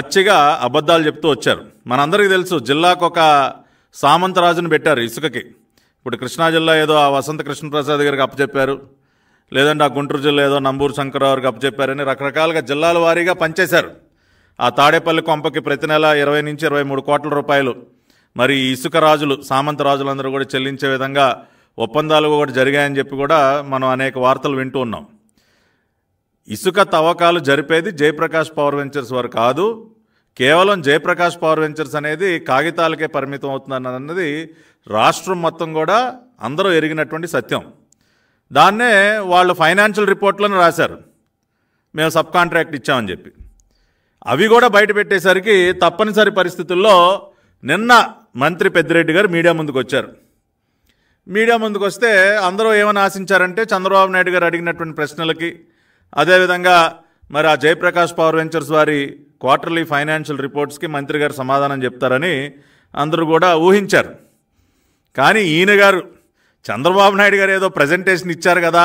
అచ్చిగా అబద్ధాలు చెప్తూ వచ్చారు మనందరికీ తెలుసు జిల్లాకు ఒక సామంతరాజును పెట్టారు ఇసుకకి ఇప్పుడు కృష్ణా జిల్లా ఏదో ఆ వసంత కృష్ణప్రసాద్ గారికి అప్పచెప్పారు లేదంటే ఆ గుంటూరు జిల్లా ఏదో నంబూరు శంకరరావుకి అప్పచెప్పారని రకరకాలుగా జిల్లాల వారీగా పనిచేశారు ఆ తాడేపల్లి కొంపకి ప్రతి నెల ఇరవై నుంచి ఇరవై మూడు కోట్ల రూపాయలు మరి ఇసుక రాజులు సామంత రాజులందరూ కూడా చెల్లించే విధంగా ఒప్పందాలు కూడా జరిగాయని చెప్పి కూడా మనం అనేక వార్తలు వింటూ ఉన్నాం ఇసుక తవ్వకాలు జరిపేది జయప్రకాష్ పవర్ వెంచర్స్ వారు కాదు కేవలం జయప్రకాష్ పవర్ వెంచర్స్ అనేది కాగితాలకే పరిమితం అవుతుందని అన్నది రాష్ట్రం మొత్తం కూడా అందరూ ఎరిగినటువంటి సత్యం దాన్నే వాళ్ళు ఫైనాన్షియల్ రిపోర్ట్లను రాశారు మేము సబ్ కాంట్రాక్ట్ ఇచ్చామని చెప్పి అవి కూడా బయట పెట్టేసరికి తప్పనిసరి పరిస్థితుల్లో నిన్న మంత్రి పెద్దిరెడ్డి గారు మీడియా ముందుకు వచ్చారు మీడియా ముందుకు వస్తే అందరూ ఏమని ఆశించారంటే చంద్రబాబు నాయుడు గారు అడిగినటువంటి ప్రశ్నలకి అదేవిధంగా మరి ఆ జయప్రకాష్ పవర్ వెంచర్స్ వారి క్వార్టర్లీ ఫైనాన్షియల్ రిపోర్ట్స్కి మంత్రి గారు సమాధానం చెప్తారని అందరూ కూడా ఊహించారు కానీ ఈయన గారు చంద్రబాబు నాయుడు గారు ఏదో ప్రజెంటేషన్ ఇచ్చారు కదా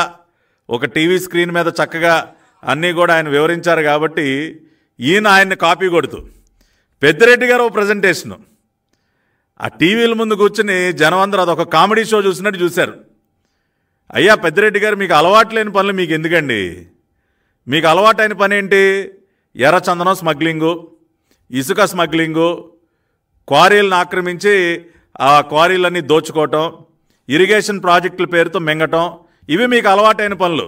ఒక టీవీ స్క్రీన్ మీద చక్కగా అన్నీ కూడా ఆయన వివరించారు కాబట్టి ఈయన ఆయన్ని కాపీ కొడుతూ పెద్దిరెడ్డి గారు ఒక ప్రజెంటేషను ఆ టీవీల ముందు కూర్చుని జనం అందరూ అదొక కామెడీ షో చూసినట్టు చూశారు అయ్యా పెద్దిరెడ్డి గారు మీకు అలవాటు లేని పనులు మీకు ఎందుకండి మీకు అలవాటైన పని ఏంటి ఎర్రచందనం స్మగ్లింగు ఇసుక స్మగ్లింగు క్వారీలను ఆక్రమించి ఆ క్వారీలన్నీ దోచుకోవటం ఇరిగేషన్ ప్రాజెక్టుల పేరుతో మింగటం ఇవి మీకు అలవాటైన పనులు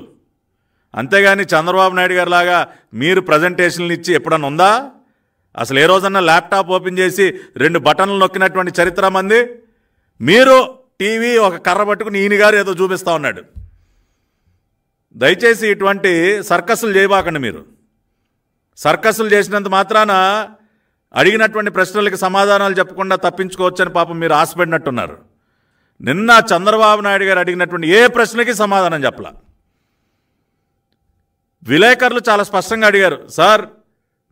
అంతేగాని చంద్రబాబు నాయుడు గారు లాగా మీరు ప్రజెంటేషన్లు ఇచ్చి ఎప్పుడన్నా ఉందా అసలు ఏ రోజన్నా ల్యాప్టాప్ ఓపెన్ చేసి రెండు బటన్లు నొక్కినటువంటి చరిత్ర మంది మీరు టీవీ ఒక కర్ర పట్టుకుని ఈయన గారు ఏదో చూపిస్తూ ఉన్నాడు దయచేసి ఇటువంటి సర్కస్లు చేయబాకండి మీరు సర్కస్లు చేసినంత మాత్రాన అడిగినటువంటి ప్రశ్నలకి సమాధానాలు చెప్పకుండా తప్పించుకోవచ్చని పాపం మీరు ఆశపడినట్టున్నారు నిన్న చంద్రబాబు నాయుడు గారు అడిగినటువంటి ఏ ప్రశ్నకి సమాధానం చెప్పలా విలేకరులు చాలా స్పష్టంగా అడిగారు సార్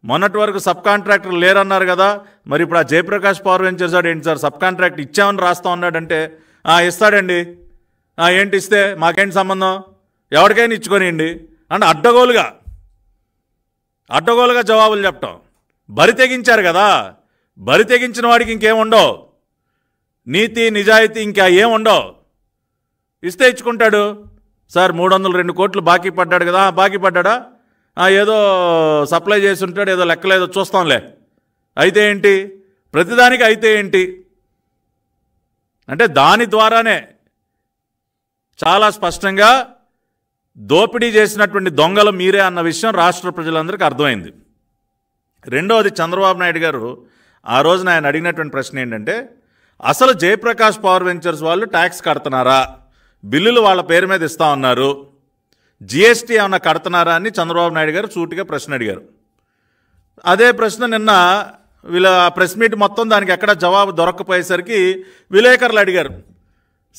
మొన్నటి వరకు సబ్ కాంట్రాక్టర్లు లేరన్నారు కదా మరి ఇప్పుడు ఆ జయప్రకాష్ పవర్ ఏం చేశాడు ఏంటి సార్ సబ్ కాంట్రాక్ట్ ఇచ్చామని రాస్తా ఉన్నాడంటే ఇస్తాడండి ఏంటి ఇస్తే మాకేంటి సంబంధం ఎవరికైనా ఇచ్చుకొనియండి అంటే అడ్డగోలుగా అడ్డగోలుగా జవాబులు చెప్పటం బరి తెగించారు కదా బరి తెగించిన వాడికి ఇంకేముండవు నీతి నిజాయితీ ఇంకా ఏముండవు ఇస్తే ఇచ్చుకుంటాడు సార్ మూడు వందల రెండు కోట్లు బాకీ పడ్డాడు కదా బాకీ పడ్డాడా ఏదో సప్లై చేసి ఉంటాడు ఏదో లెక్కలేదో చూస్తాంలే అయితే ఏంటి ప్రతిదానికి అయితే ఏంటి అంటే దాని ద్వారానే చాలా స్పష్టంగా దోపిడీ చేసినటువంటి దొంగలు మీరే అన్న విషయం రాష్ట్ర ప్రజలందరికీ అర్థమైంది రెండవది చంద్రబాబు నాయుడు గారు ఆ రోజున ఆయన అడిగినటువంటి ప్రశ్న ఏంటంటే అసలు జయప్రకాష్ పవర్ వెంచర్స్ వాళ్ళు ట్యాక్స్ కడుతున్నారా బిల్లులు వాళ్ళ పేరు మీద ఇస్తా ఉన్నారు జిఎస్టీ ఏమన్నా కడుతున్నారా అని చంద్రబాబు నాయుడు గారు సూటిగా ప్రశ్న అడిగారు అదే ప్రశ్న నిన్న వీళ్ళ ప్రెస్ మీట్ మొత్తం దానికి ఎక్కడ జవాబు దొరకపోయేసరికి విలేకరులు అడిగారు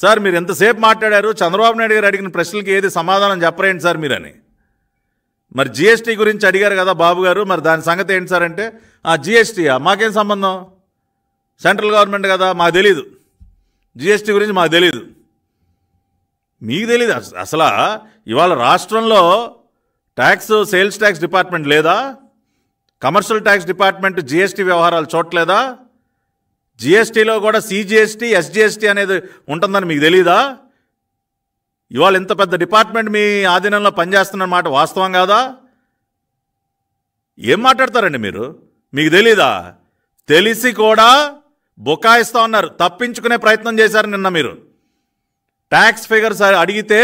సార్ మీరు ఎంతసేపు మాట్లాడారు చంద్రబాబు నాయుడు గారు అడిగిన ప్రశ్నలకి ఏది సమాధానం చెప్పరేంటి సార్ మీరని మరి జిఎస్టీ గురించి అడిగారు కదా బాబు గారు మరి దాని సంగతి ఏంటి సార్ అంటే ఆ జిఎస్టీయా మాకేం సంబంధం సెంట్రల్ గవర్నమెంట్ కదా మాకు తెలీదు జిఎస్టీ గురించి మాకు తెలీదు మీకు తెలీదు అసలు ఇవాళ రాష్ట్రంలో ట్యాక్స్ సేల్స్ ట్యాక్స్ డిపార్ట్మెంట్ లేదా కమర్షియల్ ట్యాక్స్ డిపార్ట్మెంట్ జిఎస్టీ వ్యవహారాలు చూడట్లేదా జిఎస్టీలో కూడా సిజిఎస్టీ ఎస్జిఎస్టీ అనేది ఉంటుందని మీకు తెలీదా ఇవాళ ఇంత పెద్ద డిపార్ట్మెంట్ మీ ఆధీనంలో పనిచేస్తున్నమాట వాస్తవం కాదా ఏం మాట్లాడతారండి మీరు మీకు తెలీదా తెలిసి కూడా బొకాయిస్తూ ఉన్నారు తప్పించుకునే ప్రయత్నం చేశారు నిన్న మీరు ట్యాక్స్ ఫిగర్స్ అడిగితే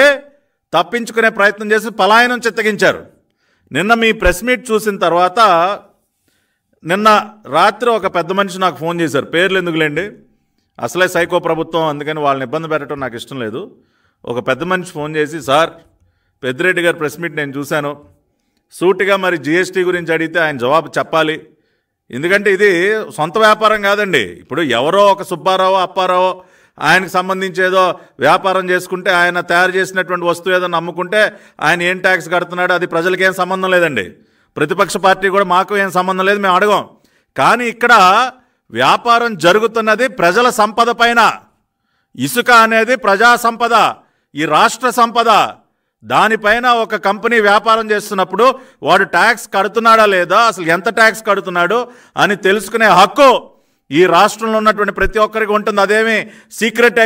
తప్పించుకునే ప్రయత్నం చేసి పలాయనం చిత్తగించారు నిన్న మీ ప్రెస్ మీట్ చూసిన తర్వాత నిన్న రాత్రి ఒక పెద్ద మనిషి నాకు ఫోన్ చేశారు పేర్లు ఎందుకులేండి అసలే సైకో ప్రభుత్వం అందుకని వాళ్ళని ఇబ్బంది పెట్టడం నాకు ఇష్టం లేదు ఒక పెద్ద మనిషి ఫోన్ చేసి సార్ పెద్దిరెడ్డి గారి ప్రెస్ మీట్ నేను చూశాను సూటిగా మరి జిఎస్టీ గురించి అడిగితే ఆయన జవాబు చెప్పాలి ఎందుకంటే ఇది సొంత వ్యాపారం కాదండి ఇప్పుడు ఎవరో ఒక సుబ్బారావు అప్పారావు ఆయనకు సంబంధించి ఏదో వ్యాపారం చేసుకుంటే ఆయన తయారు చేసినటువంటి వస్తువు ఏదో నమ్ముకుంటే ఆయన ఏం ట్యాక్స్ కడుతున్నాడో అది ప్రజలకేం సంబంధం లేదండి ప్రతిపక్ష పార్టీ కూడా మాకు ఏం సంబంధం లేదు మేము అడగం కానీ ఇక్కడ వ్యాపారం జరుగుతున్నది ప్రజల సంపద పైన ఇసుక అనేది ప్రజా సంపద ఈ రాష్ట్ర సంపద దానిపైన ఒక కంపెనీ వ్యాపారం చేస్తున్నప్పుడు వాడు ట్యాక్స్ కడుతున్నాడా లేదా అసలు ఎంత ట్యాక్స్ కడుతున్నాడు అని తెలుసుకునే హక్కు ఈ రాష్ట్రంలో ఉన్నటువంటి ప్రతి ఒక్కరికి ఉంటుంది అదేమి సీక్రెట్